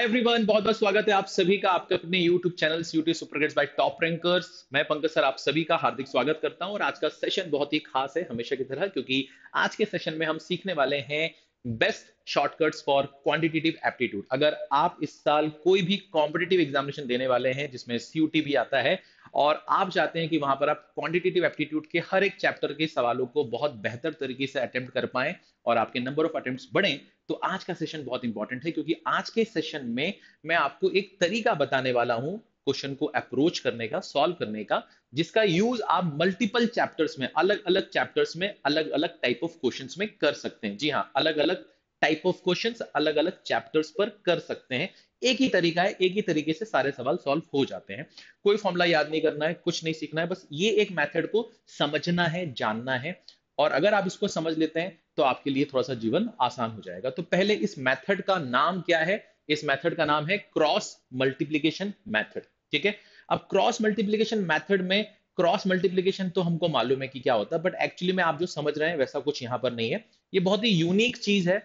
hi everyone बहुत बहुत स्वागत है आप सभी का आपके अपने YouTube channel by top rankers मैं पंकज सर आप सभी का हार्दिक स्वागत करता हूं और आज का सेशन बहुत ही खास है हमेशा की तरह क्योंकि आज के सेशन में हम सीखने वाले हैं best shortcuts for quantitative aptitude अगर आप इस साल कोई भी कॉम्पिटेटिव एग्जामिनेशन देने वाले हैं जिसमें सीयूटी भी आता है और आप चाहते हैं कि वहां पर आप क्वांटिटेटिव एप्टीट्यूड के हर एक चैप्टर के सवालों को बहुत बेहतर तरीके से अटेम्प्ट कर पाए और आपके नंबर ऑफ अटेम्प्ट बढ़े तो आज का सेशन बहुत इंपॉर्टेंट है क्योंकि आज के सेशन में मैं आपको एक तरीका बताने वाला हूं क्वेश्चन को अप्रोच करने का सॉल्व करने का जिसका यूज आप मल्टीपल चैप्टर्स में अलग अलग चैप्टर्स में अलग अलग टाइप ऑफ क्वेश्चन में कर सकते हैं जी हाँ अलग अलग टाइप ऑफ क्वेश्चन अलग अलग चैप्टर्स पर कर सकते हैं एक ही तरीका है एक ही तरीके से सारे सवाल सॉल्व हो जाते हैं कोई फॉर्मुला याद नहीं करना है कुछ नहीं सीखना है बस ये एक मेथड को समझना है जानना है और अगर आप इसको समझ लेते हैं तो आपके लिए थोड़ा सा जीवन आसान हो जाएगा तो पहले इस मेथड का नाम क्या है इस मेथड का नाम है क्रॉस मल्टीप्लीकेशन मैथड ठीक है अब क्रॉस मल्टीप्लीकेशन मैथड में क्रॉस मल्टीप्लीकेशन तो हमको मालूम है कि क्या होता है बट एक्चुअली में आप जो समझ रहे हैं वैसा कुछ यहाँ पर नहीं है ये बहुत ही यूनिक चीज है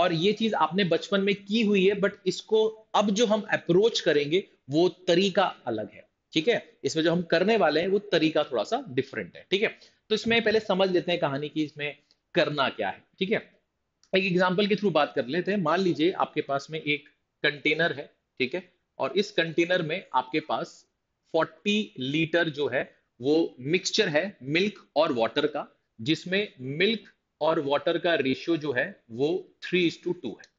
और ये चीज आपने बचपन में की हुई है बट इसको अब जो हम अप्रोच करेंगे वो तरीका अलग है ठीक है इसमें जो हम करने वाले हैं वो तरीका थोड़ा सा डिफरेंट है ठीक है तो इसमें पहले समझ लेते हैं कहानी की इसमें करना क्या है ठीक है एक एग्जाम्पल के थ्रू बात कर लेते हैं मान लीजिए आपके पास में एक कंटेनर है ठीक है और इस कंटेनर में आपके पास 40 लीटर जो है वो मिक्सचर है मिल्क और वाटर का जिसमें मिल्क और वाटर का रेशियो जो है वो थ्री इज टू टू है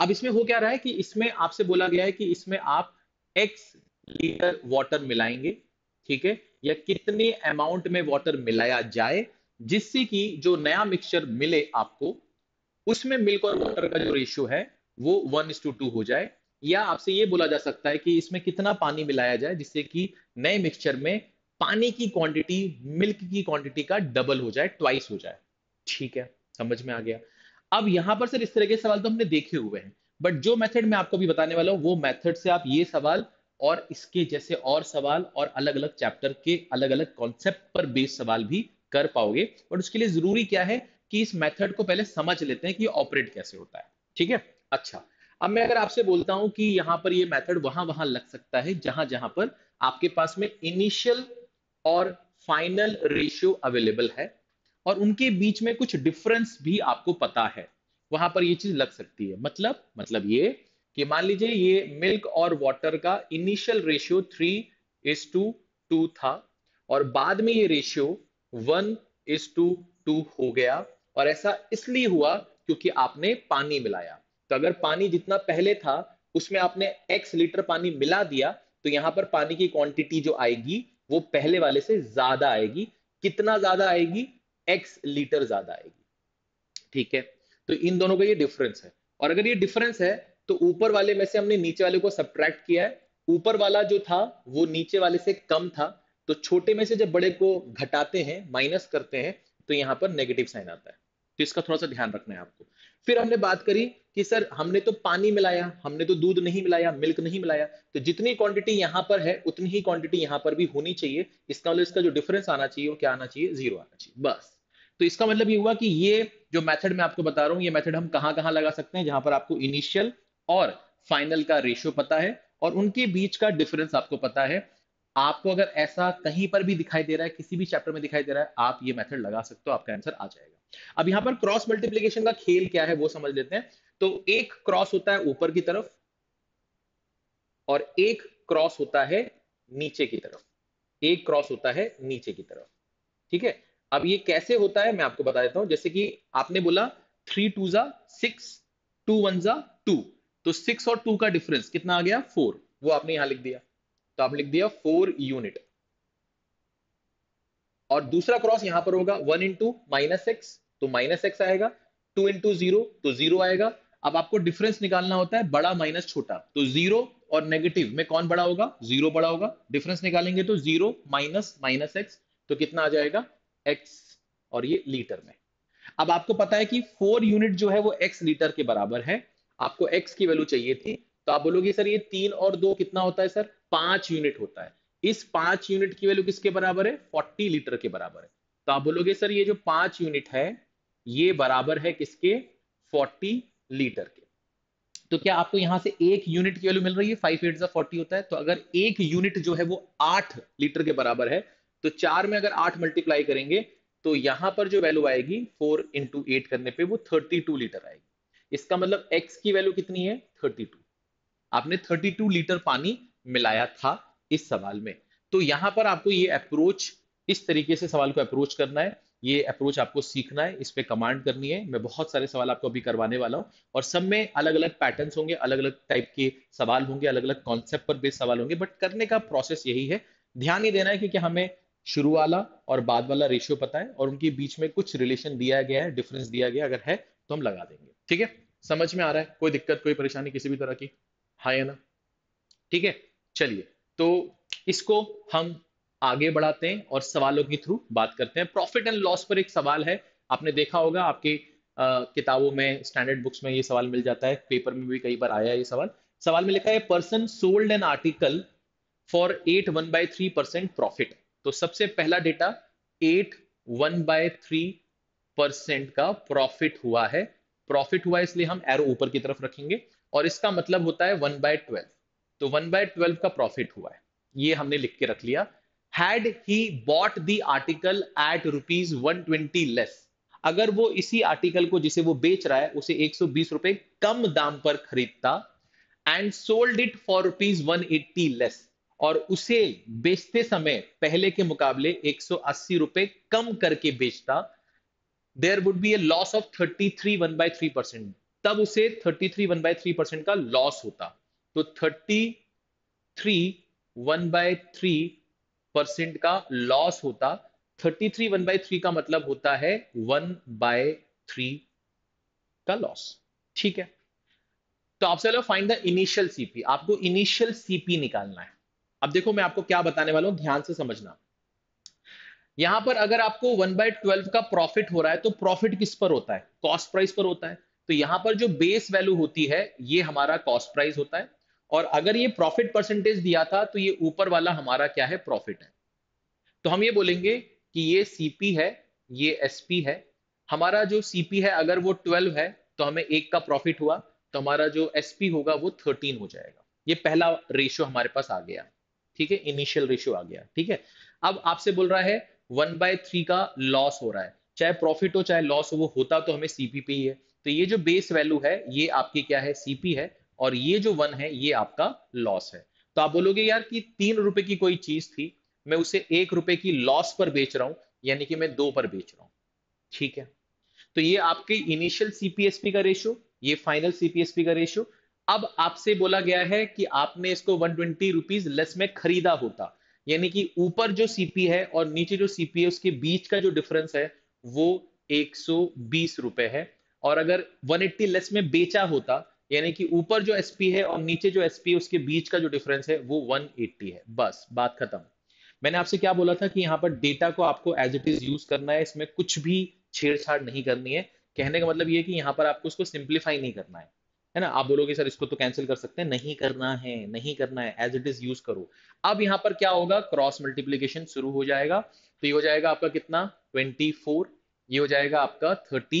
अब इसमें हो क्या रहा है कि इसमें आपसे बोला गया है कि इसमें आप एक्स लीटर वाटर मिलाएंगे ठीक है या कितने अमाउंट में वाटर मिलाया जाए जिससे कि जो नया मिक्सचर मिले आपको उसमें मिल्क और वाटर का जो रेशियो है वो वन इज टू टू हो जाए या आपसे ये बोला जा सकता है कि इसमें कितना पानी मिलाया जाए जिससे कि नए मिक्सचर में पानी की क्वांटिटी मिल्क की क्वांटिटी का डबल हो जाए ट्वाइस हो जाए ठीक है समझ में आ गया अब यहां पर सर इस तरह के सवाल तो हमने देखे हुए हैं बट जो मेथड मैं आपको भी बताने वाला हूं वो मेथड से आप ये सवाल और इसके जैसे और सवाल और अलग अलग चैप्टर के अलग अलग कॉन्सेप्ट पर बेस्ड सवाल भी कर पाओगे और उसके लिए जरूरी क्या है कि इस मेथड को पहले समझ लेते हैं कि ऑपरेट कैसे होता है ठीक है अच्छा अब मैं अगर आपसे बोलता हूं कि यहां पर ये मेथड वहां वहां लग सकता है जहां जहां पर आपके पास में इनिशियल और फाइनल रेशियो अवेलेबल है और उनके बीच में कुछ डिफरेंस भी आपको पता है वहां पर ये चीज लग सकती है मतलब मतलब ये कि मान लीजिए ये मिल्क और वाटर का initial ratio three is to two two और बाद में ये ratio one is to two two गया और ऐसा इसलिए हुआ क्योंकि आपने पानी मिलाया तो अगर पानी जितना पहले था उसमें आपने एक्स लीटर पानी मिला दिया तो यहां पर पानी की क्वांटिटी जो आएगी वो पहले वाले से ज्यादा आएगी कितना ज्यादा आएगी एक्स लीटर ज्यादा आएगी ठीक है तो इन दोनों का ये डिफरेंस है और अगर ये डिफरेंस है तो ऊपर वाले में से हमने नीचे वाले को सब्ट्रैक्ट किया है ऊपर वाला जो था वो नीचे वाले से कम था तो छोटे में से जब बड़े को घटाते हैं माइनस करते हैं तो यहां पर नेगेटिव साइन आता है तो इसका थोड़ा सा ध्यान रखना है आपको फिर हमने बात करी कि सर हमने तो पानी मिलाया हमने तो दूध नहीं मिलाया मिल्क नहीं मिलाया तो जितनी क्वांटिटी यहां पर है उतनी ही क्वांटिटी यहां पर भी होनी चाहिए इसका मतलब इसका जो डिफरेंस आना चाहिए वो क्या आना चाहिए जीरो आना चाहिए बस तो इसका मतलब ये हुआ कि ये जो मेथड मैं आपको बता रहा हूँ ये मेथड हम कहाँ कहाँ लगा सकते हैं जहां पर आपको इनिशियल और फाइनल का रेशियो पता है और उनके बीच का डिफरेंस आपको पता है आपको अगर ऐसा कहीं पर भी दिखाई दे रहा है किसी भी चैप्टर में दिखाई दे रहा है आप ये मेथड लगा सकते हो आपका आंसर आ जाएगा अब यहां पर क्रॉस मल्टीप्लीकेशन का खेल क्या है वो समझ लेते हैं तो एक क्रॉस होता है ऊपर की तरफ और एक क्रॉस होता है नीचे की तरफ एक क्रॉस होता है नीचे की तरफ ठीक है अब ये कैसे होता है मैं आपको बता देता हूं जैसे कि आपने बोला थ्री टू जा सिक्स टू वन जा टू तो सिक्स और टू का डिफरेंस कितना आ गया फोर वो आपने यहां लिख दिया तो आप लिख दिया फोर यूनिट और दूसरा क्रॉस यहां पर होगा वन इंटू माइनस सिक्स तो माइनस एक्स आएगा टू इंटू जीरो तो जीरो आएगा अब आपको डिफरेंस निकालना होता है बड़ा माइनस छोटा तो जीरो और नेगेटिव में कौन बड़ा होगा जीरो बड़ा होगा डिफरेंस निकालेंगे तो जीरो माइनस माइनस एक्स तो कितना आ जाएगा एक्स और ये लीटर में अब आपको पता है कि फोर यूनिट जो है वो एक्स लीटर के बराबर है आपको एक्स की वैल्यू चाहिए थी तो आप बोलोगे सर ये तीन और दो कितना होता है सर पांच यूनिट होता है इस पांच यूनिट की वैल्यू किसके बराबर है फोर्टी लीटर के बराबर है तो आप बोलोगे सर ये जो पांच यूनिट है ये बराबर है किसके 40 लीटर के तो क्या आपको यहां से एक यूनिट की वैल्यू मिल रही है फाइव एट फोर्टी होता है तो अगर एक यूनिट जो है वो आठ लीटर के बराबर है तो चार में अगर आठ मल्टीप्लाई करेंगे तो यहां पर जो वैल्यू आएगी फोर इंटू एट करने पे वो थर्टी टू लीटर आएगी इसका मतलब एक्स की वैल्यू कितनी है थर्टी टू आपने थर्टी टू लीटर पानी मिलाया था इस सवाल में तो यहां पर आपको ये अप्रोच इस तरीके से सवाल को अप्रोच करना है ये अप्रोच आपको सीखना है इस पर कमांड करनी है मैं बहुत सारे सवाल आपको अभी करवाने वाला हूँ और सब में अलग अलग पैटर्न होंगे अलग अलग टाइप के सवाल होंगे अलग अलग कॉन्सेप्ट पर बेस्ड सवाल होंगे बट करने का प्रोसेस यही है ध्यान ही देना है क्योंकि हमें शुरू वाला और बाद वाला रेशियो पता है और उनके बीच में कुछ रिलेशन दिया गया है डिफरेंस दिया गया अगर है तो हम लगा देंगे ठीक है समझ में आ रहा है कोई दिक्कत कोई परेशानी किसी भी तरह की हाँ या ना ठीक है चलिए तो इसको हम आगे बढ़ाते हैं और सवालों के थ्रू बात करते हैं प्रॉफिट एंड लॉस पर एक सवाल है आपने देखा होगा आपकी किताबों में स्टैंडर्ड बुक्स में ये सवाल मिल जाता है पेपर में भी कई बार आया है ये सवाल सवाल में लिखा है person sold an article for eight one by three percent profit तो सबसे पहला data eight one by three percent का प्रॉफिट हुआ है प्रॉफिट हुआ इसलिए हम एरो ऊपर की तरफ रखेंगे और इसका मतलब होता है वन बाय ट्वेल्व तो वन बाय ट्वेल्व का प्रॉफिट हुआ है ये हमने लिख के रख लिया had he bought the article at rupees one twenty less अगर वो इसी आर्टिकल को जिसे वो बेच रहा है उसे एक सौ बीस रुपए कम दाम पर खरीदता and sold it for rupees one eighty less और उसे बेचते समय पहले के मुकाबले एक सौ अस्सी रुपए कम करके बेचता there would be a loss of thirty three one by three percent तब उसे thirty three one by three percent का लॉस होता तो thirty three one by three percent का लॉस होता thirty three one by three का मतलब होता है वन बाय थ्री का लॉस ठीक है तो आपसे फाइंड द इनिशियल सीपी आपको इनिशियल सीपी निकालना है अब देखो मैं आपको क्या बताने वाला हूं ध्यान से समझना यहां पर अगर आपको वन बाय ट्वेल्व का प्रॉफिट हो रहा है तो प्रॉफिट किस पर होता है कॉस्ट प्राइस पर होता है तो यहां पर जो बेस वैल्यू होती है ये हमारा कॉस्ट प्राइस होता है और अगर ये प्रॉफिट परसेंटेज दिया था तो ये ऊपर वाला हमारा क्या है प्रॉफिट है तो हम ये बोलेंगे कि ये सीपी है ये एसपी है हमारा जो सीपी है अगर वो 12 है तो हमें एक का प्रॉफिट हुआ तो हमारा जो एसपी होगा वो 13 हो जाएगा ये पहला रेशियो हमारे पास आ गया ठीक है इनिशियल रेशियो आ गया ठीक है अब आपसे बोल रहा है वन बाय थ्री का लॉस हो रहा है चाहे प्रॉफिट हो चाहे लॉस हो वो होता तो हमें सीपी पे ही है तो ये जो बेस वैल्यू है ये आपकी क्या है सीपी है और ये जो वन है ये आपका लॉस है तो आप बोलोगे यार कि तीन रुपए की कोई चीज थी मैं उसे एक रुपए की लॉस पर बेच रहा हूं यानी कि मैं दो पर बेच रहा हूं ठीक है तो ये आपके इनिशियल सीपीएसपी का रेशियो ये फाइनल सीपीएसपी का रेशियो अब आपसे बोला गया है कि आपने इसको वन ट्वेंटी रुपीज लेस में खरीदा होता यानी कि ऊपर जो सीपी है और नीचे जो सीपी है उसके बीच का जो डिफरेंस है वो एक सौ बीस रुपए है और अगर 180 लेस में बेचा होता यानी कि ऊपर जो एसपी है और नीचे जो एसपी है उसके बीच का जो डिफरेंस है वो 180 है बस बात खत्म मैंने आपसे क्या बोला था कि यहाँ पर डेटा को आपको एज इट इज यूज करना है इसमें कुछ भी छेड़छाड़ नहीं करनी है कहने का मतलब ये कि यहाँ पर आपको इसको सिंप्लीफाई नहीं करना है है ना आप बोलोगे सर इसको तो कैंसिल कर सकते हैं नहीं करना है नहीं करना है एज इट इज यूज करो अब यहाँ पर क्या होगा क्रॉस मल्टीप्लीकेशन शुरू हो जाएगा तो ये हो जाएगा आपका कितना ट्वेंटी ये हो जाएगा आपका थर्टी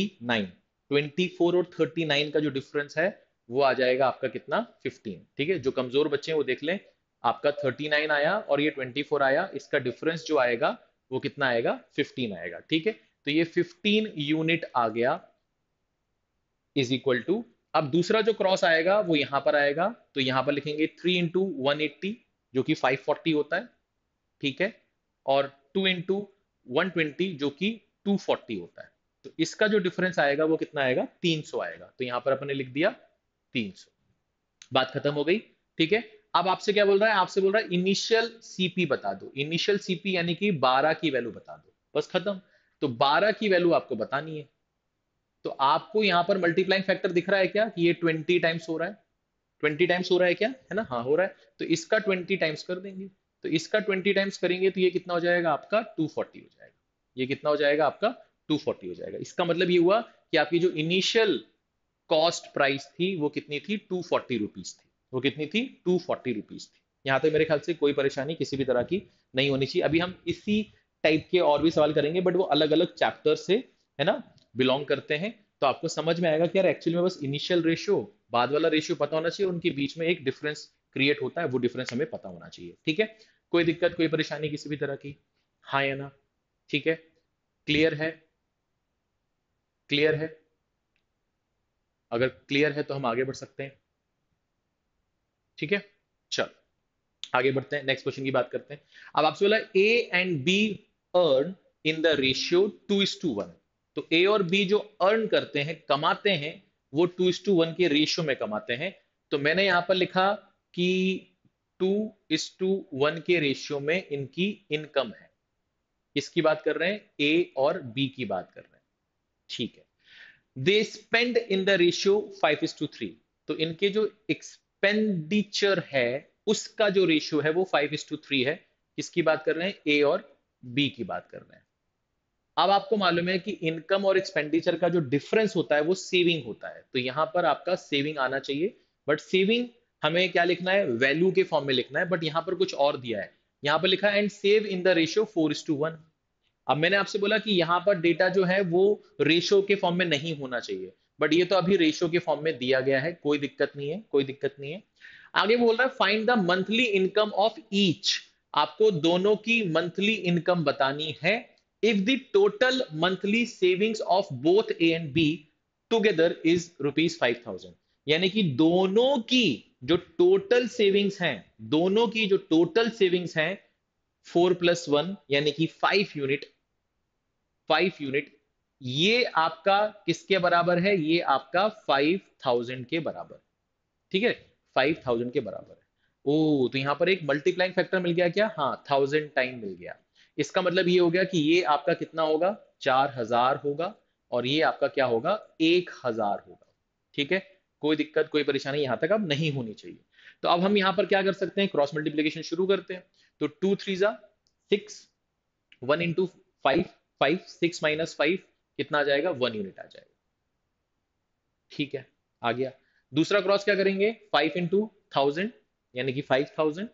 24 और 39 का जो डिफरेंस है वो आ जाएगा आपका कितना 15 ठीक है जो कमजोर बच्चे हैं वो देख लें आपका 39 आया और ये 24 आया इसका डिफरेंस जो आएगा वो कितना आएगा 15 आएगा ठीक है तो ये 15 यूनिट आ गया इज इक्वल टू अब दूसरा जो क्रॉस आएगा वो यहां पर आएगा तो यहां पर लिखेंगे थ्री इंटू वन एट्टी जो कि फाइव फोर्टी होता है ठीक है और टू इंटू वन ट्वेंटी जो कि टू फोर्टी होता है तो इसका जो डिफरेंस आएगा वो कितना आएगा तीन सौ आएगा तो यहां पर अपने लिख दिया तीन बात खत्म हो गई ठीक है अब आपसे क्या बोल रहा है आपसे बोल रहा है इनिशियल सीपी बता दो इनिशियल सीपी यानी कि 12 की वैल्यू बता दो बस खत्म तो 12 की वैल्यू आपको बतानी है तो आपको यहां पर मल्टीप्लाइंग फैक्टर दिख रहा है क्या कि ये 20 टाइम्स हो रहा है 20 टाइम्स हो रहा है क्या है ना हाँ हो रहा है तो इसका 20 टाइम्स कर देंगे तो इसका 20 टाइम्स करेंगे तो ये कितना हो जाएगा आपका 240 हो जाएगा ये कितना हो जाएगा आपका 240 हो जाएगा इसका मतलब ये हुआ कि आपकी जो इनिशियल कॉस्ट प्राइस थी वो कितनी थी टू फोर्टी रुपीज थी वो कितनी थी टू फोर्टी रुपीज थी यहाँ तक तो मेरे ख्याल से कोई परेशानी किसी भी तरह की नहीं होनी चाहिए अभी हम इसी टाइप के और भी सवाल करेंगे बट वो अलग अलग चैप्टर से है ना बिलोंग करते हैं तो आपको समझ में आएगा कि यार एक्चुअली में बस इनिशियल रेशियो बाद वाला रेशियो पता होना चाहिए उनके बीच में एक डिफरेंस क्रिएट होता है वो डिफरेंस हमें पता होना चाहिए ठीक है कोई दिक्कत कोई परेशानी किसी भी तरह की हाँ या ना ठीक है क्लियर है क्लियर है अगर क्लियर है तो हम आगे बढ़ सकते हैं ठीक है चलो आगे बढ़ते हैं नेक्स्ट क्वेश्चन की बात करते हैं अब आपसे बोला A and B earn in the ratio two is to one तो ए और बी जो अर्न करते हैं कमाते हैं वो टू इज टू वन के रेशियो में कमाते हैं तो मैंने यहां पर लिखा कि टू इज टू वन के रेशियो में इनकी इनकम है किसकी बात कर रहे हैं ए और बी की बात कर रहे हैं ठीक है they spend in the ratio five is to three तो इनके जो एक्सपेंडिचर है उसका जो रेशियो है वो फाइव इज टू थ्री है किसकी बात कर रहे हैं ए और बी की बात कर रहे हैं अब आपको मालूम है कि इनकम और एक्सपेंडिचर का जो डिफरेंस होता है वो सेविंग होता है तो यहां पर आपका सेविंग आना चाहिए बट सेविंग हमें क्या लिखना है वैल्यू के फॉर्म में लिखना है बट यहां पर कुछ और दिया है यहां पर लिखा है and save in the ratio four is to one अब मैंने आपसे बोला कि यहाँ पर डेटा जो है वो रेशो के फॉर्म में नहीं होना चाहिए बट ये तो अभी रेशो के फॉर्म में दिया गया है कोई दिक्कत नहीं है कोई दिक्कत नहीं है आगे बोल रहा है find the monthly income of each आपको दोनों की मंथली इनकम बतानी है if the total monthly savings of both A and B together is rupees five thousand यानी कि दोनों की जो टोटल सेविंग्स हैं दोनों की जो टोटल सेविंग्स हैं फोर प्लस वन यानी कि फाइव यूनिट फाइव यूनिट ये आपका किसके बराबर है ये आपका फाइव थाउजेंड के बराबर ठीक है फाइव थाउजेंड के बराबर है ओ तो यहां पर एक मल्टीप्लाइंग फैक्टर मिल गया क्या हाँ थाउजेंड टाइम मिल गया इसका मतलब ये हो गया कि ये आपका कितना होगा चार हजार होगा और ये आपका क्या होगा एक हजार होगा ठीक है कोई दिक्कत कोई परेशानी यहां तक अब नहीं होनी चाहिए तो अब हम यहां पर क्या कर सकते हैं क्रॉस मल्टीप्लीकेशन शुरू करते हैं तो टू थ्री ज़ा six one into five five six minus five कितना आ जाएगा वन यूनिट आ जाएगा ठीक है आ गया दूसरा क्रॉस क्या करेंगे फाइव इंटू थाउजेंड यानी कि five thousand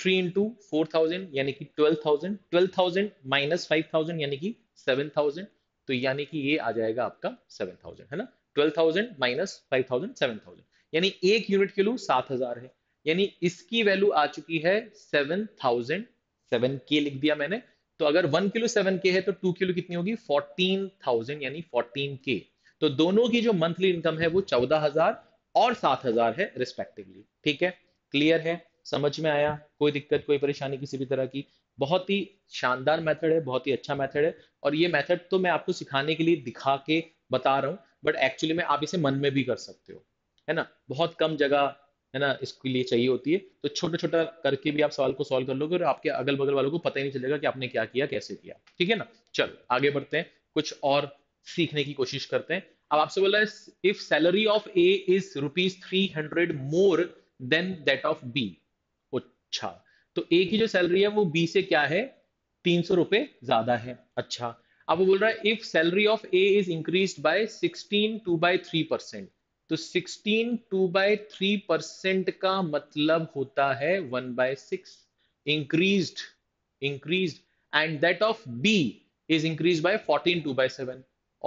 three into four thousand यानी कि twelve thousand twelve thousand minus five thousand यानी कि सेवन थाउजेंड तो यानी कि ये आ जाएगा आपका सेवन थाउजेंड है ना twelve thousand minus five thousand seven thousand यानी एक यूनिट के लू सात हजार है यानी इसकी वैल्यू आ चुकी है सेवन थाउजेंड सेवन के लिख दिया मैंने तो अगर वन किलो सेवन के है तो टू किलो कितनी होगी फोर्टीन थाउजेंड यानी फोर्टीन के तो दोनों की जो मंथली इनकम है वो चौदह हजार और सात हजार है रिस्पेक्टिवली ठीक है क्लियर है समझ में आया कोई दिक्कत कोई परेशानी किसी भी तरह की बहुत ही शानदार मेथड है बहुत ही अच्छा मेथड है और ये मेथड तो मैं आपको सिखाने के लिए दिखा के बता रहा हूँ बट एक्चुअली में आप इसे मन में भी कर सकते हो है ना बहुत कम जगह है ना इसके लिए चाहिए होती है तो छोटा छोटा करके भी आप सवाल को सॉल्व कर लोगे और आपके अगल बगल वालों को पता ही नहीं चलेगा कि आपने क्या किया कैसे किया ठीक है ना चल आगे बढ़ते हैं कुछ और सीखने की कोशिश करते हैं अब आपसे बोला है if salary of A is rupees three hundred more than that of B अच्छा तो ए की जो सैलरी है वो बी से क्या है तीन सौ रुपए ज्यादा है अच्छा अब वो बोल रहा है if salary of A is increase by sixteen two by three percent तो 16 टू बाय थ्री परसेंट का मतलब होता है one by six increase increase and that of B is increase by 14 two by seven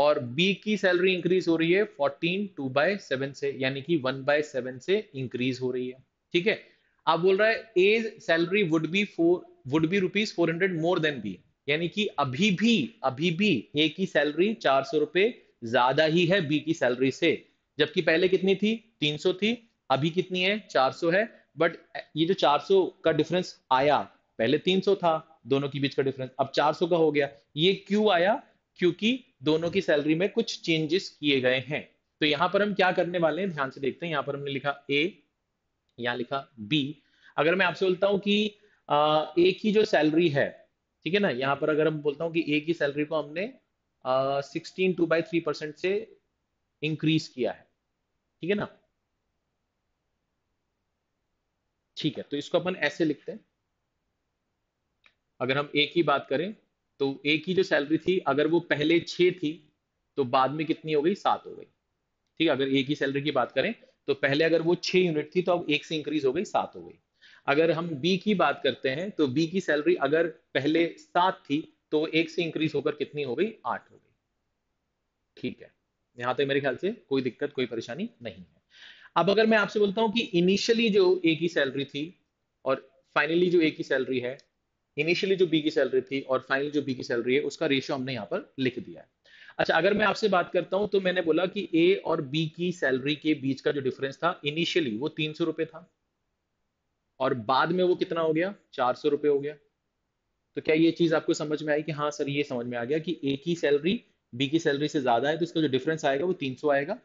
और B की salary increase हो रही है 14 टू बाय सेवन से यानी कि वन बाय सेवन से इंक्रीज हो रही है ठीक है आप बोल रहा है A salary would be four would be rupees four hundred more than B यानी कि अभी भी अभी भी ए की सैलरी चार सौ रुपए ज्यादा ही है बी की सैलरी से जबकि पहले कितनी थी 300 थी अभी कितनी है 400 है बट ये जो 400 का डिफरेंस आया पहले 300 था दोनों के बीच का डिफरेंस अब 400 का हो गया ये क्यों आया क्योंकि दोनों की सैलरी में कुछ चेंजेस किए गए हैं तो यहां पर हम क्या करने वाले हैं ध्यान से देखते हैं यहां पर हमने लिखा ए यहां लिखा बी अगर मैं आपसे बोलता हूं कि ए की जो सैलरी है ठीक है ना यहाँ पर अगर हम बोलता हूँ कि ए की सैलरी को हमने sixteen two by three percent से इंक्रीज किया है ठीक है ना ठीक है तो इसको अपन ऐसे लिखते हैं अगर हम ए की बात करें तो ए की जो सैलरी थी अगर वो पहले छह थी तो बाद में कितनी हो गई सात हो गई ठीक है अगर ए की सैलरी की बात करें तो पहले अगर वो छह यूनिट थी तो अब एक से इंक्रीज हो गई सात हो गई अगर हम बी की बात करते हैं तो बी की सैलरी अगर पहले सात थी तो एक से इंक्रीज होकर कितनी हो गई आठ हो गई ठीक है यहाँ तक तो मेरे ख्याल से कोई दिक्कत कोई परेशानी नहीं है अब अगर मैं आपसे बोलता हूँ कि इनिशियली जो ए की सैलरी थी और फाइनली जो ए की सैलरी है इनिशियली जो बी की सैलरी थी और फाइनली जो बी की सैलरी है उसका रेशियो हमने यहाँ पर लिख दिया है अच्छा अगर मैं आपसे बात करता हूं तो मैंने बोला कि ए और बी की सैलरी के बीच का जो डिफरेंस था इनिशियली वो तीन सौ रुपए था और बाद में वो कितना हो गया चार सौ रुपये हो गया तो क्या ये चीज आपको समझ में आई कि हाँ सर ये समझ में आ गया कि ए की सैलरी बी की सैलरी से ज़्यादा है तो इसका जो डिफरेंस आएगा वो तीन सौ आएगा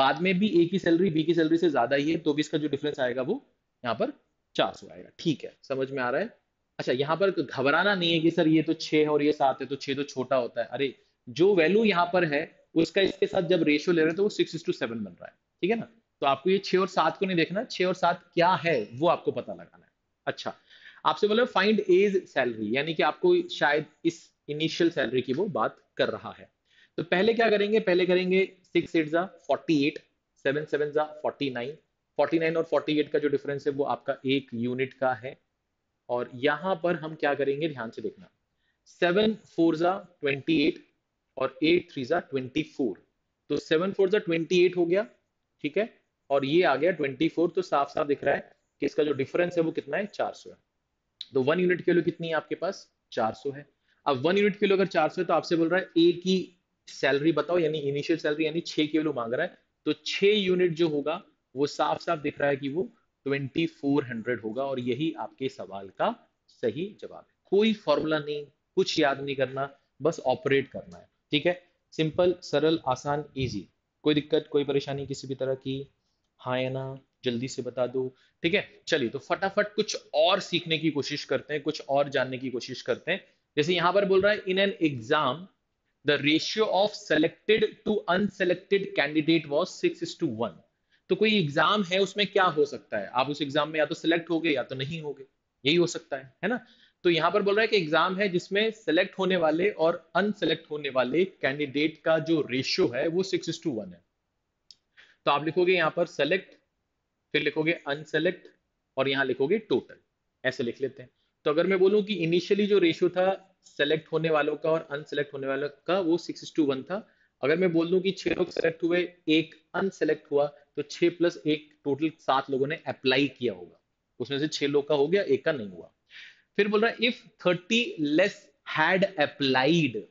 बाद में भी ए की सैलरी बी की सैलरी से ज़्यादा ही है तो भी इसका जो डिफरेंस आएगा वो यहाँ पर चार सौ आएगा ठीक है समझ में आ रहा है अच्छा यहाँ पर घबराना नहीं है कि सर ये तो है और ये सात है तो छह तो छोटा होता है अरे जो वैल्यू यहाँ पर है उसका इसके साथ जब रेशियो ले रहे हैं तो वो सिक्स टू सेवन बन रहा है ठीक है ना तो आपको ये छः और सात को नहीं देखना छः और सात क्या है वो आपको पता लगाना है अच्छा आपसे बोला फाइंड एज सैलरी यानी कि आपको शायद इस इनिशियल सैलरी की वो बात कर रहा है तो पहले क्या करेंगे पहले करेंगे सिक्स एट जा फोर्टी एट सेवन सेवन जा फोर्टी नाइन फोर्टी नाइन और फोर्टी एट का जो डिफरेंस है वो आपका एक यूनिट का है और यहां पर हम क्या करेंगे ध्यान से देखना सेवन फोर जा ट्वेंटी एट और एट थ्री जा ट्वेंटी फोर तो सेवन फोर जा ट्वेंटी एट हो गया ठीक है और ये आ गया ट्वेंटी फोर तो साफ साफ दिख रहा है कि इसका जो डिफरेंस है वो कितना है चार सौ है तो वन यूनिट के लिए कितनी है आपके पास चार सौ है अब वन यूनिट के लिए अगर चार सौ तो आपसे बोल रहा है ए की सैलरी बताओ यानी इनिशियल सैलरी यानी छह किलो मांग रहा है तो छह यूनिट जो होगा वो साफ साफ दिख रहा है कि वो ट्वेंटी फोर हंड्रेड होगा और यही आपके सवाल का सही जवाब है कोई फॉर्मूला नहीं कुछ याद नहीं करना बस ऑपरेट करना है ठीक है सिंपल सरल आसान इजी कोई दिक्कत कोई परेशानी किसी भी तरह की हाँ या ना जल्दी से बता दो ठीक है चलिए तो फटाफट कुछ और सीखने की कोशिश करते हैं कुछ और जानने की कोशिश करते हैं जैसे यहां पर बोल रहा है in an exam the ratio of selected to unselected candidate was six is to one तो कोई एग्जाम है उसमें क्या हो सकता है आप उस एग्जाम में या तो सिलेक्ट हो गए या तो नहीं हो गए यही हो सकता है है ना तो यहां पर बोल रहा है कि एग्जाम है जिसमें सेलेक्ट होने वाले और अनसेलेक्ट होने वाले कैंडिडेट का जो रेशियो है वो सिक्स टू वन है तो आप लिखोगे यहां पर सेलेक्ट फिर लिखोगे अनसेलेक्ट और यहाँ लिखोगे टोटल ऐसे लिख लेते हैं तो अगर मैं बोलूं कि इनिशियली जो रेशियो था सेलेक्ट होने वालों का और अनसेलेक्ट होने वालों का वो सिक्स टू वन था अगर मैं बोल दूं कि छह लोग सेलेक्ट हुए एक अनसेलेक्ट हुआ तो छह प्लस एक टोटल सात लोगों ने अप्लाई किया होगा उसमें से छह लोग का हो गया एक का नहीं हुआ फिर बोल रहा है if thirty less had applied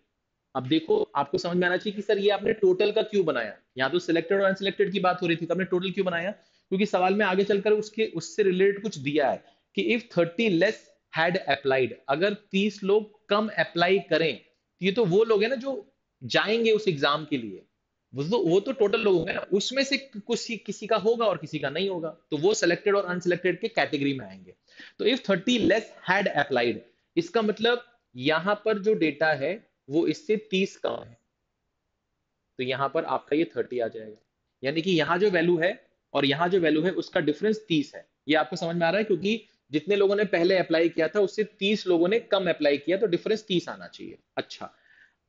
अब देखो आपको समझ में आना चाहिए कि सर ये आपने टोटल का क्यों बनाया यहाँ तो सिलेक्टेड और अनसिलेक्टेड की बात हो रही थी तो आपने टोटल क्यों बनाया क्योंकि सवाल में आगे चलकर उसके उससे रिलेटेड कुछ दिया है कि if thirty less had applied अगर तीस लोग कम अप्लाई करें ये तो वो लोग हैं ना जो जाएंगे उस एग्जाम के लिए वो तो, वो तो टोटल लोग होंगे ना उसमें से कुछ किसी का होगा और किसी का नहीं होगा तो वो सिलेक्टेड और अनसिलेक्टेड के कैटेगरी में आएंगे तो if thirty less had applied इसका मतलब यहां पर जो डेटा है वो इससे तीस का है तो यहां पर आपका ये थर्टी आ जाएगा यानी कि यहां जो वैल्यू है और यहां जो वैल्यू है उसका डिफरेंस तीस है ये आपको समझ में आ रहा है क्योंकि जितने लोगों ने पहले अप्लाई किया था उससे 30 लोगों ने कम अप्लाई किया तो डिफरेंस 30 आना चाहिए अच्छा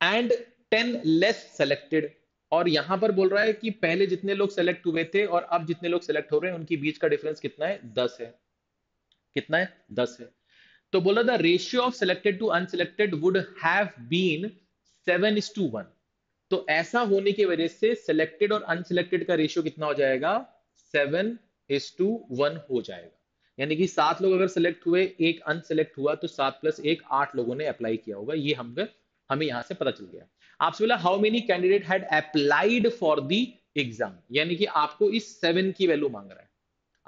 एंड 10 लेस सेलेक्टेड और यहां पर बोल रहा है कि पहले जितने लोग सेलेक्ट हुए थे और अब जितने लोग सेलेक्ट हो रहे हैं उनके बीच का डिफरेंस कितना है दस है कितना है दस है तो बोला the ratio of selected to unselected would have been seven is to one तो ऐसा होने की वजह से सिलेक्टेड और अनसेलेक्टेड का रेशियो कितना हो जाएगा सेवन इज टू वन हो जाएगा यानी कि सात लोग अगर सिलेक्ट हुए एक अनसेलेक्ट हुआ तो सात प्लस एक आठ लोगों ने अप्लाई किया होगा ये हम हमें यहाँ से पता चल गया आपसे बोला how many candidate had applied for the exam यानी कि आपको इस सेवन की वैल्यू मांग रहा है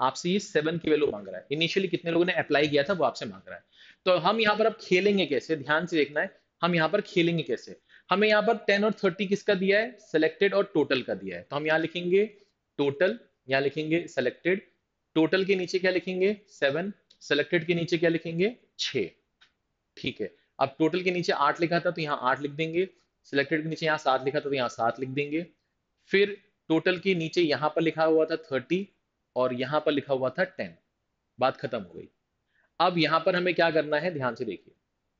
आपसे ये सेवन की वैल्यू मांग रहा है इनिशियली कितने लोगों ने अप्लाई किया था वो आपसे मांग रहा है तो हम यहाँ पर अब खेलेंगे कैसे ध्यान से देखना है हम यहाँ पर खेलेंगे कैसे हमें यहाँ पर टेन और थर्टी किसका दिया है सिलेक्टेड और टोटल का दिया है तो हम यहाँ लिखेंगे टोटल यहाँ लिखेंगे सिलेक्टेड टोटल के नीचे क्या लिखेंगे सेवन सेलेक्टेड के नीचे क्या लिखेंगे छ ठीक है अब टोटल के नीचे आठ लिखा था तो यहाँ आठ लिख देंगे सिलेक्टेड के नीचे यहाँ सात लिखा था तो यहाँ सात लिख देंगे फिर टोटल के नीचे यहाँ पर लिखा हुआ था थर्टी और यहाँ पर लिखा हुआ था टेन बात खत्म हो गई अब यहाँ पर हमें क्या करना है ध्यान से देखिए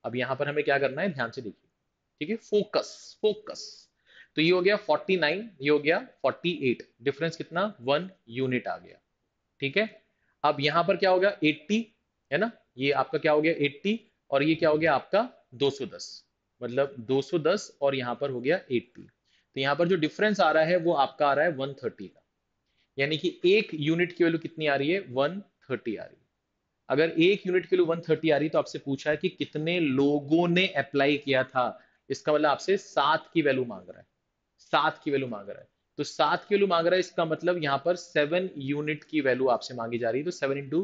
अब यहाँ पर हमें क्या करना है ध्यान से देखिए ठीक है फोकस फोकस तो ये हो गया 49 ये हो गया 48 डिफरेंस कितना वन यूनिट आ गया ठीक है अब यहां पर क्या हो गया 80 है ना ये आपका क्या हो गया 80 और ये क्या हो गया आपका 210 मतलब 210 और यहां पर हो गया 80 तो यहां पर जो डिफरेंस आ रहा है वो आपका आ रहा है 130 का यानी कि एक यूनिट की वैल्यू कितनी आ रही है 130 आ रही है अगर एक यूनिट की लिए 130 आ रही है तो आपसे पूछा है कि कितने लोगों ने अप्लाई किया था इसका मतलब आपसे सात की वैल्यू मांग रहा है सात की वैल्यू मांग रहा है तो सात किलो मांग रहा है इसका मतलब यहाँ पर सेवन यूनिट की वैल्यू आपसे मांगी जा रही है तो सेवन इंटू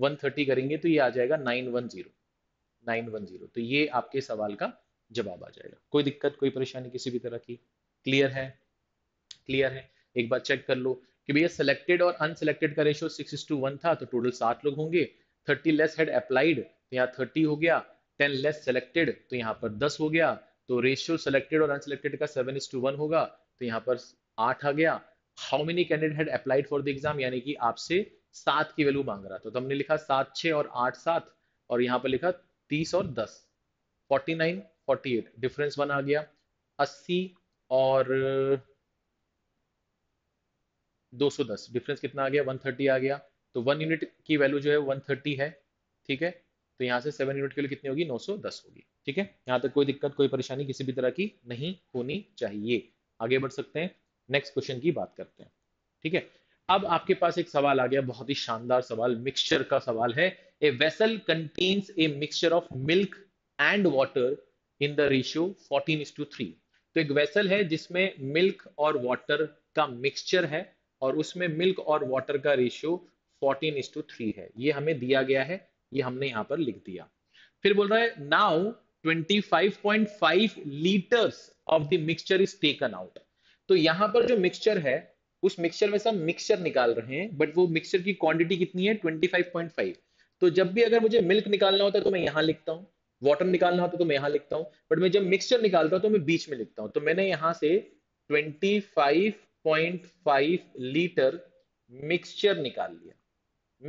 वन थर्टी करेंगे तो ये आ जाएगा nine one zero nine one zero तो ये आपके सवाल का जवाब आ जाएगा कोई दिक्कत कोई परेशानी किसी भी तरह की क्लियर है क्लियर है एक बार चेक कर लो कि भैया सिलेक्टेड और अनसेलेक्टेड का रेशियो सिक्स टू वन था तो टोटल सात लोग होंगे थर्टी लेस हेड अप्लाइड तो यहाँ थर्टी हो गया टेन लेस सेलेक्टेड तो यहाँ पर दस हो गया तो रेशियो सेलेक्टेड और अनसेलेक्टेड का सेवन इज टू वन होगा तो यहाँ पर आठ आ गया how many candidate applied for the exam यानी कि आपसे सात की वैल्यू मांग रहा तो हमने लिखा सात छ और आठ सात और यहाँ पर लिखा तीस और दस forty nine forty eight difference one आ गया अस्सी और दो सौ दस डिफरेंस कितना आ गया वन थर्टी आ गया तो वन यूनिट की वैल्यू जो है वन थर्टी है ठीक है तो यहाँ से सेवन यूनिट के लिए कितनी होगी नौ दस होगी ठीक है यहाँ तक कोई दिक्कत कोई परेशानी किसी भी तरह की नहीं होनी चाहिए आगे बढ़ सकते हैं नेक्स्ट क्वेश्चन की बात करते हैं ठीक है अब आपके पास एक सवाल आ गया बहुत ही शानदार सवाल मिक्सचर का सवाल है a vessel contains a mixture of milk and water in the ratio fourteen is to three तो एक वेसल है जिसमें मिल्क और वाटर का मिक्सचर है और उसमें मिल्क और वाटर का ratio fourteen is to three है ये हमें दिया गया है ये हमने यहां पर लिख दिया फिर बोल रहा है now twenty five point five litres of the mixture is taken out तो यहां पर जो मिक्सचर है उस मिक्सचर में सब मिक्सचर निकाल रहे हैं बट वो मिक्सचर की क्वांटिटी कितनी है 25.5 तो जब भी अगर मुझे मिल्क निकालना होता है तो मैं यहां लिखता हूँ वाटर निकालना होता है तो मैं यहां लिखता हूँ बट मैं जब मिक्सचर निकालता हूँ तो मैं बीच में लिखता हूँ तो मैंने यहां से 25.5 लीटर मिक्सचर निकाल लिया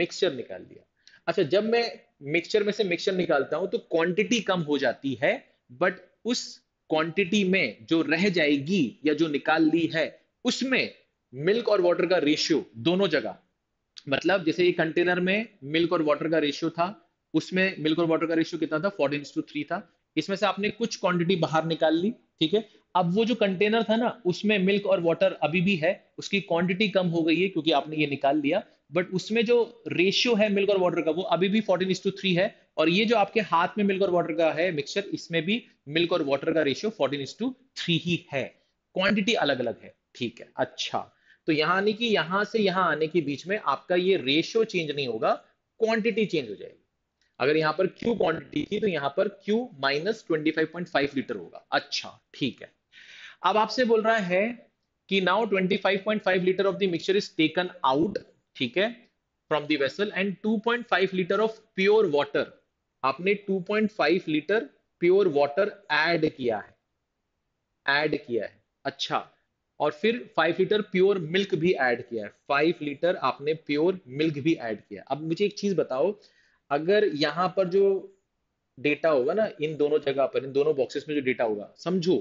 मिक्सचर निकाल लिया अच्छा जब मैं मिक्सचर में से मिक्सचर निकालता हूं तो क्वांटिटी कम हो जाती है बट उस क्वांटिटी में जो रह जाएगी या जो निकाल ली है उसमें मिल्क और वाटर का रेशियो दोनों जगह मतलब जैसे एक कंटेनर में मिल्क और वाटर का रेशियो था उसमें मिल्क और वाटर का रेशियो कितना था फोर्टीन इंस टू थ्री था इसमें से आपने कुछ क्वांटिटी बाहर निकाल ली ठीक है अब वो जो कंटेनर था ना उसमें मिल्क और वाटर अभी भी है उसकी क्वांटिटी कम हो गई है क्योंकि आपने ये निकाल लिया बट उसमें जो रेशियो है मिल्क और वाटर का वो अभी भी फोर्टीन इंस टू थ्री है और ये जो आपके हाथ में मिल्क और वाटर का है मिक्सचर इसमें भी मिल्क और वाटर का ratio fourteen is to three ही है क्वांटिटी अलग अलग है ठीक है अच्छा तो यहां आने की यहां से यहां आने के बीच में आपका ये रेशियो चेंज नहीं होगा क्वांटिटी चेंज हो जाएगी अगर यहां पर क्यू क्वांटिटी थी तो यहां पर क्यू माइनस ट्वेंटी लीटर होगा अच्छा ठीक है अब आपसे बोल रहा है कि now 25.5 litre of the mixture is taken out ठीक है from the vessel and 2.5 litre of pure water आपने 2.5 लीटर प्योर वाटर ऐड किया है ऐड किया है अच्छा और फिर 5 लीटर प्योर मिल्क भी ऐड किया है 5 लीटर आपने प्योर मिल्क भी ऐड किया अब मुझे एक चीज बताओ अगर यहां पर जो डेटा होगा ना इन दोनों जगह पर इन दोनों बॉक्सेस में जो डेटा होगा समझो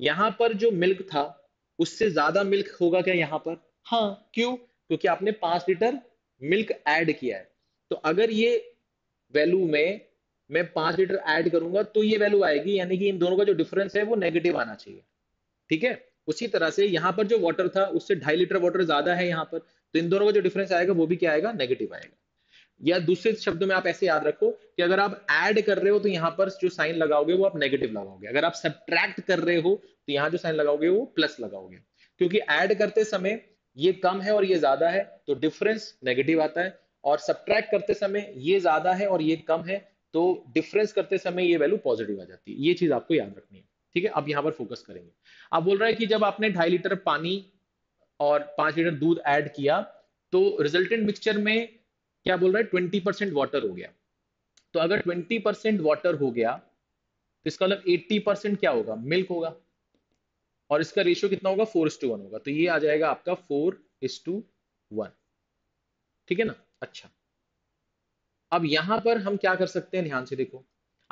यहां पर जो मिल्क था उससे ज्यादा मिल्क होगा क्या यहां पर हाँ क्यों क्योंकि आपने पांच लीटर मिल्क ऐड किया है तो अगर ये वैल्यू में मैं पांच लीटर ऐड करूंगा तो ये वैल्यू आएगी यानी कि इन दोनों का जो डिफरेंस है वो नेगेटिव आना चाहिए ठीक है उसी तरह से यहाँ पर जो वाटर था उससे ढाई लीटर वाटर ज्यादा है यहाँ पर तो इन दोनों का जो डिफरेंस आएगा वो भी क्या आएगा नेगेटिव आएगा या दूसरे शब्दों में आप ऐसे याद रखो कि अगर आप ऐड कर रहे हो तो यहाँ पर जो साइन लगाओगे वो आप नेगेटिव लगाओगे अगर आप सब्ट्रैक्ट कर रहे हो तो यहाँ जो साइन लगाओगे वो प्लस लगाओगे क्योंकि ऐड करते समय ये कम है और ये ज्यादा है तो डिफरेंस नेगेटिव आता है और सब्ट्रैक्ट करते समय ये ज्यादा है और ये कम है तो डिफरेंस करते समय ये वैल्यू पॉजिटिव आ जाती है ये चीज आपको याद रखनी है ठीक है अब यहाँ पर फोकस करेंगे आप बोल रहा है कि जब आपने ढाई लीटर पानी और पांच लीटर दूध ऐड किया तो रिजल्टेंट मिक्सचर में क्या बोल रहा है ट्वेंटी परसेंट वाटर हो गया तो अगर ट्वेंटी परसेंट वाटर हो गया तो इसका मतलब एट्टी परसेंट क्या होगा मिल्क होगा और इसका रेशियो कितना होगा फोर इस टू वन होगा तो ये आ जाएगा आपका फोर इस टू वन ठीक है ना अच्छा अब यहां पर हम क्या कर सकते हैं ध्यान से देखो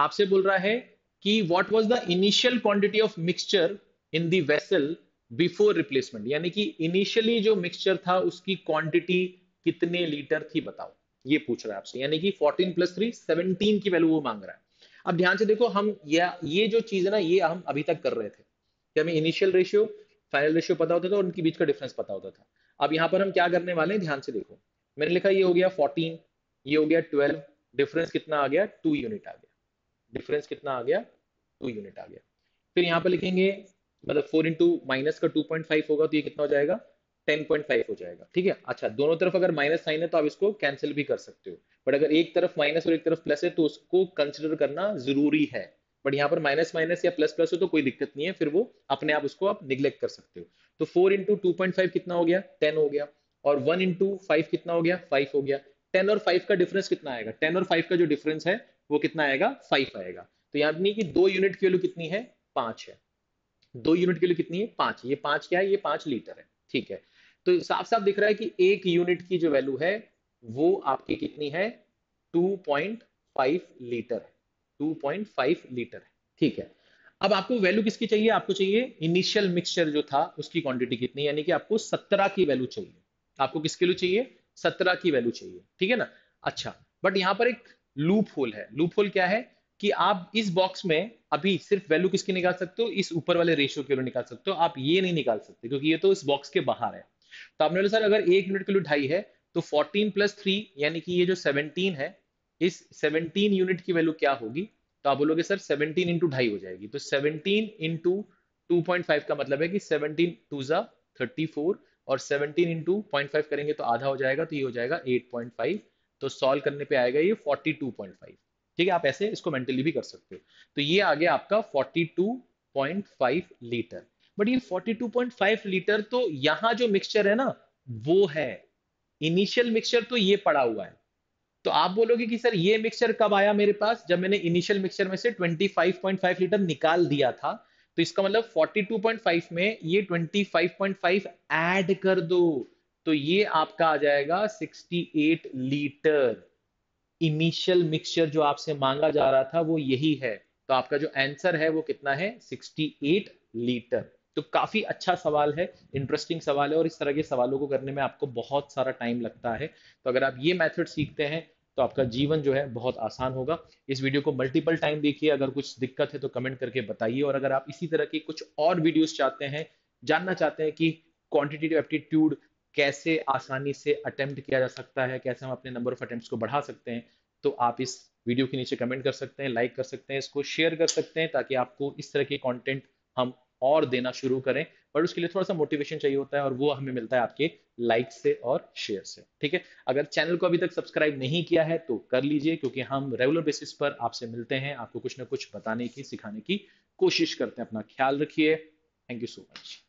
आपसे बोल रहा है कि what was the initial quantity of mixture in दैसल वेसल बिफोर रिप्लेसमेंट यानी कि इनिशियली जो मिक्सचर था उसकी क्वांटिटी कितने लीटर थी बताओ ये पूछ रहा है आपसे यानी कि 14 प्लस थ्री सेवनटीन की वैल्यू वो मांग रहा है अब ध्यान से देखो हम या ये जो चीज है ना ये हम अभी तक कर रहे थे कि हमें इनिशियल रेशियो फाइनल रेशियो पता होता था और उनके बीच का डिफरेंस पता होता था अब यहां पर हम क्या करने वाले हैं ध्यान से देखो मैंने लिखा ये हो गया फोर्टीन ये हो गया ट्वेल्व डिफरेंस कितना आ गया टू यूनिट आ गया डिफरेंस कितना आ गया टू यूनिट आ गया फिर यहाँ पर लिखेंगे मतलब फोर इंटू माइनस का टू पॉइंट फाइव होगा तो ये कितना हो जाएगा टेन पॉइंट फाइव हो जाएगा ठीक है अच्छा दोनों तरफ अगर माइनस साइन है तो आप इसको कैंसिल भी कर सकते हो बट अगर एक तरफ माइनस और एक तरफ प्लस है तो उसको कंसिडर करना जरूरी है बट यहाँ पर माइनस माइनस या प्लस प्लस हो तो कोई दिक्कत नहीं है फिर वो अपने आप उसको आप निग्लेक्ट कर सकते हो तो four into two point five कितना हो गया टेन हो गया और वन इंटू फाइव कितना हो गया फाइव हो गया टेन और फाइव का डिफरेंस कितना आएगा टेन और फाइव का जो डिफरेंस है वो कितना आएगा फाइव आएगा तो यानी कि दो यूनिट की वैल्यू कितनी है पांच है दो यूनिट की वैल्यू कितनी है पांच ये पांच क्या है ये पांच लीटर है ठीक है तो साफ साफ दिख रहा है कि एक यूनिट की जो वैल्यू है वो आपकी कितनी है 2.5 लीटर है 2.5 लीटर है ठीक है अब आपको वैल्यू किसकी चाहिए आपको चाहिए इनिशियल मिक्सचर जो था उसकी क्वांटिटी कितनी यानी कि आपको 17 की वैल्यू चाहिए आपको किसके लिए चाहिए सत्रह की वैल्यू चाहिए ठीक है ना अच्छा बट यहाँ पर एक लूप होल है लूप होल क्या है कि आप इस बॉक्स में अभी सिर्फ वैल्यू किसकी निकाल सकते हो इस ऊपर वाले रेशियो के लिए निकाल सकते हो आप ये नहीं निकाल सकते क्योंकि ये तो इस बॉक्स के बाहर है तो आपने बोला सर अगर एक यूनिट के लिए ढाई है तो 14 प्लस थ्री यानी कि ये जो 17 है इस 17 यूनिट की वैल्यू क्या होगी तो आप बोलोगे सर 17 इंटू ढाई हो जाएगी तो 17 इंटू टू का मतलब है कि 17 टू जा थर्टी फोर और 17 इंटू पॉइंट करेंगे तो आधा हो जाएगा तो ये हो जाएगा 8.5 तो सॉल्व करने पे आएगा ये 42.5 ठीक है आप ऐसे इसको मेंटली भी कर सकते हो तो ये आ गया आपका 42.5 लीटर बट ये 42.5 लीटर तो यहाँ जो मिक्सचर है ना वो है इनिशियल मिक्सचर तो ये पड़ा हुआ है तो आप बोलोगे कि सर ये मिक्सचर कब आया मेरे पास जब मैंने इनिशियल मिक्सचर में से 25.5 लीटर निकाल दिया था तो इसका मतलब 42.5 में ये 25.5 ऐड कर दो तो ये आपका आ जाएगा 68 लीटर इनिशियल मिक्सचर जो आपसे मांगा जा रहा था वो यही है तो आपका जो आंसर है वो कितना है 68 लीटर तो काफी अच्छा सवाल है इंटरेस्टिंग सवाल है और इस तरह के सवालों को करने में आपको बहुत सारा टाइम लगता है तो अगर आप ये मेथड सीखते हैं तो आपका जीवन जो है बहुत आसान होगा इस वीडियो को मल्टीपल टाइम देखिए अगर कुछ दिक्कत है तो कमेंट करके बताइए और अगर आप इसी तरह की कुछ और वीडियोस चाहते हैं जानना चाहते हैं कि क्वांटिटेटिव एप्टीट्यूड कैसे आसानी से अटेम्प्ट किया जा सकता है कैसे हम अपने नंबर ऑफ अटेम्प्ट को बढ़ा सकते हैं तो आप इस वीडियो के नीचे कमेंट कर सकते हैं लाइक कर सकते हैं इसको शेयर कर सकते हैं ताकि आपको इस तरह के कॉन्टेंट हम और देना शुरू करें बट उसके लिए थोड़ा सा मोटिवेशन चाहिए होता है और वो हमें मिलता है आपके लाइक से और शेयर से ठीक है अगर चैनल को अभी तक सब्सक्राइब नहीं किया है तो कर लीजिए क्योंकि हम रेगुलर बेसिस पर आपसे मिलते हैं आपको कुछ ना कुछ बताने की सिखाने की कोशिश करते हैं अपना ख्याल रखिए थैंक यू सो मच